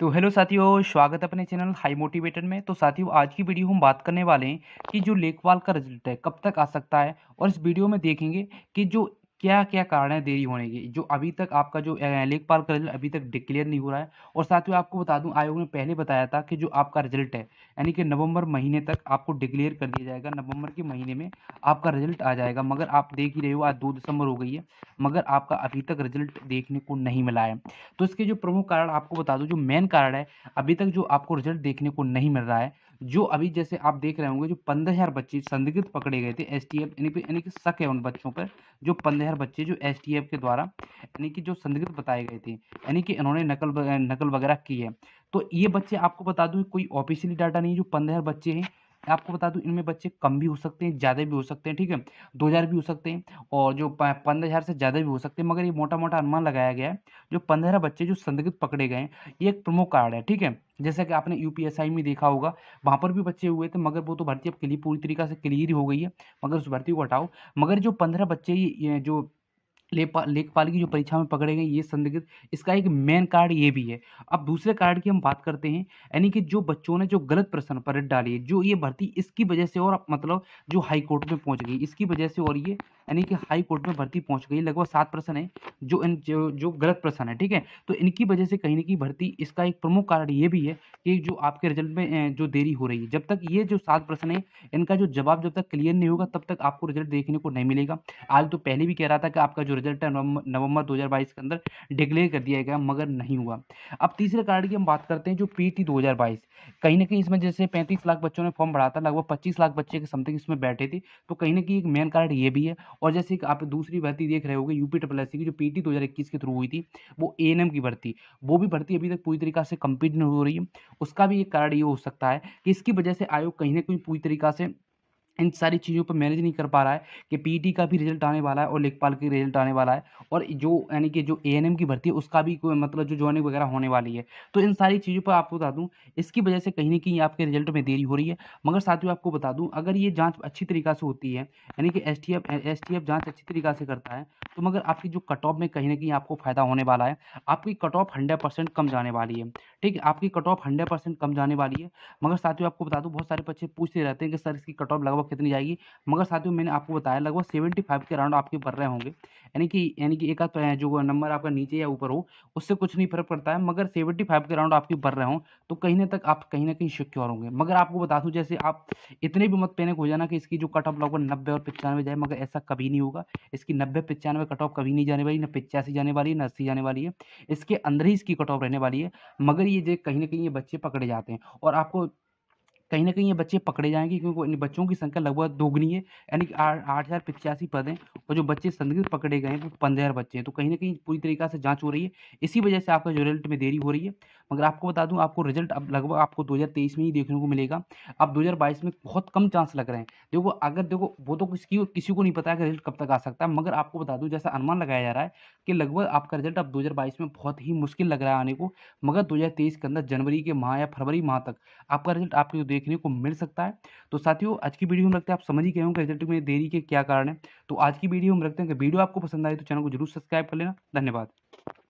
तो हेलो साथियों स्वागत है अपने चैनल हाई मोटिवेटेड में तो साथियों आज की वीडियो हम बात करने वाले हैं कि जो लेखवाल का रिजल्ट है कब तक आ सकता है और इस वीडियो में देखेंगे कि जो क्या क्या कारण है देरी होने की जो अभी तक आपका जो लेखपाल का रिजल्ट अभी तक डिक्लेयर नहीं हो रहा है और साथ ही आपको बता दूं आयोग ने पहले बताया था कि जो आपका रिजल्ट है यानी कि नवंबर महीने तक आपको डिक्लेयर कर दिया जाएगा नवंबर के महीने में आपका रिजल्ट आ जाएगा मगर आप देख ही रहे हो आज दो दिसंबर हो गई है मगर आपका अभी तक रिजल्ट देखने को नहीं मिला है तो इसके जो प्रमुख कारण आपको बता दूँ जो मेन कारण है अभी तक जो आपको रिजल्ट देखने को नहीं मिल रहा है जो अभी जैसे आप देख रहे होंगे जो पंद्रह हज़ार बच्चे संदिग्ध पकड़े गए थे एस टी एफ यानी कि शक है उन बच्चों पर जो पंद्रह हज़ार बच्चे जो एस टी एफ के द्वारा यानी कि जो संदिग्ध बताए गए थे यानी कि इन्होंने नकल नकल वगैरह की है तो ये बच्चे आपको बता दूँ कोई ऑफिशियली डाटा नहीं जो पंद्रह हज़ार बच्चे हैं आपको बता दूं इनमें बच्चे कम भी हो सकते हैं ज़्यादा भी हो सकते हैं ठीक है दो हज़ार भी हो सकते हैं और जो पंद्रह हज़ार से ज़्यादा भी हो सकते हैं मगर ये मोटा मोटा अनुमान लगाया गया है जो पंद्रह बच्चे जो संदिग्ध पकड़े गए हैं ये एक प्रमुख कारण है ठीक है जैसा कि आपने यू में देखा होगा वहाँ पर भी बच्चे हुए थे मगर वो तो भर्ती अब क्लियर पूरी तरीक़े से क्लियर हो गई है मगर उस भर्ती को हटाओ मगर जो पंद्रह बच्चे ये जो लेखपाल लेखपाल की जो परीक्षा में पकड़े गए ये संदिग्ध इसका एक मेन कार्ड ये भी है अब दूसरे कार्ड की हम बात करते हैं यानी कि जो बच्चों ने जो गलत प्रश्न पर डाली है जो ये भर्ती इसकी वजह से और मतलब जो हाई कोर्ट में पहुंच गई इसकी वजह से और ये यानी कि हाई कोर्ट में भर्ती पहुंच गई लगभग सात प्रश्न है जो इन जो, जो गलत प्रश्न है ठीक है तो इनकी वजह से कहीं ना कहीं भर्ती इसका एक प्रमुख कारण ये भी है कि जो आपके रिजल्ट में जो देरी हो रही है जब तक ये जो सात प्रश्न है इनका जो जवाब जब तक क्लियर नहीं होगा तब तक आपको रिजल्ट देखने को नहीं मिलेगा आज तो पहले भी कह रहा था कि आपका जो रिजल्ट है नवंबर दो के अंदर डिक्लेयर कर दिया गया मगर नहीं हुआ अब तीसरे कारण की हम बात करते हैं जो पी टी कहीं ना कहीं इसमें जैसे पैंतीस लाख बच्चों ने फॉर्म भरा था लगभग पच्चीस लाख बच्चे के समथिंग इसमें बैठे थे तो कहीं ना कहीं एक मेन कारण ये भी है और जैसे आप दूसरी भर्ती देख रहे हो यूपी ट्रिपल एस की जो पी टी के थ्रू हुई थी वो ए की भर्ती वो भी भर्ती अभी तक पूरी तरीके से कंप्लीट नहीं हो रही है उसका भी एक कारण ये हो सकता है कि इसकी वजह से आयोग कहीं ना कहीं पूरी तरीके से इन सारी चीज़ों पर मैनेज नहीं कर पा रहा है कि पीटी e का भी रिजल्ट आने वाला है और लेखपाल का रिजल्ट आने वाला है और जो यानी कि जो एएनएम की भर्ती है उसका भी कोई मतलब जो ज्वाइनिंग वगैरह होने वाली है तो इन सारी चीज़ों पर आपको बता दूँ इसकी वजह से कहीं ना कहीं आपके रिजल्ट में देरी हो रही है मगर साथियों आपको बता दूँ अगर ये जाँच अच्छी तरीका से होती है यानी कि एस टी जाँच अच्छी तरीका से करता है तो मगर आपकी जो कट ऑफ में कहीं ना कहीं आपको फ़ायदा होने वाला है आपकी कट ऑफ हंड्रेड कम जाने वाली है ठीक है आपकी कट ऑफ हंड्रेड कम जाने वाली है मगर साथियों आपको बता दूँ बहुत सारे बच्चे पूछते रहते हैं कि सर इसकी कट ऑफ लगभग लगभग कितनी जाएगी मगर साथियों मैंने आपको बताया लगभग सेवेंटी फाइव के अराउंड आपके भर रहे होंगे यानी कि यानी कि एक तो है जो नंबर आपका नीचे या ऊपर हो उससे कुछ नहीं फर्क पड़ता है मगर सेवेंटी फाइव के अराउंड आपके भर रहे हों तो कहीं ना तक आप कहीं ना कहीं सिक्योर होंगे मगर आपको बता दूँ जैसे आप इतने भी मत पैनिक हो जाना कि इसकी जो कट ऑफ लगभग नब्बे और पचानवे जाए मगर ऐसा कभी नहीं होगा इसकी नब्बे पचानवे कट ऑफ कभी नहीं जाने वाली ना पिचासी जाने वाली है ना अस्सी जाने वाली है इसके अंदर ही इसकी कट ऑफ रहने वाली है मगर ये कहीं ना कहीं ये बच्चे पकड़े जाते हैं और आपको कहीं ना कहीं ये बच्चे पकड़े जाएंगे क्योंकि बच्चों की संख्या लगभग दोगुनी है यानी कि आठ हज़ार पचासी पद हैं और जो बच्चे संदिग्ध पकड़े गए हैं वो पंद्रह बच्चे हैं तो कहीं ना कहीं पूरी तरीके से जाँच हो रही है इसी वजह से आपका जो रिजल्ट में देरी हो रही है मगर आपको बता दूँ आपको रिजल्ट अब लगभग आपको दो में ही देखने को मिलेगा अब दो में बहुत कम चांस लग रहे हैं देखो अगर देखो वो तो किसी किसी को नहीं पता है कि रिजल्ट कब तक आ सकता है मगर आपको बता दूँ जैसा अनुमान लगाया जा रहा है कि लगभग आपका रिजल्ट अब दो में बहुत ही मुश्किल लग रहा है आने को मगर दो के अंदर जनवरी के माह या फरवरी माह तक आपका रिजल्ट आपको देखने को मिल सकता है तो साथियों आज की वीडियो में लगता है आप समझ ही गए होंगे रिजल्ट में देरी के क्या कारण है तो आज की वीडियो हम रखते हैं कि वीडियो आपको पसंद आए तो चैनल को जरूर सब्सक्राइब कर लेना धन्यवाद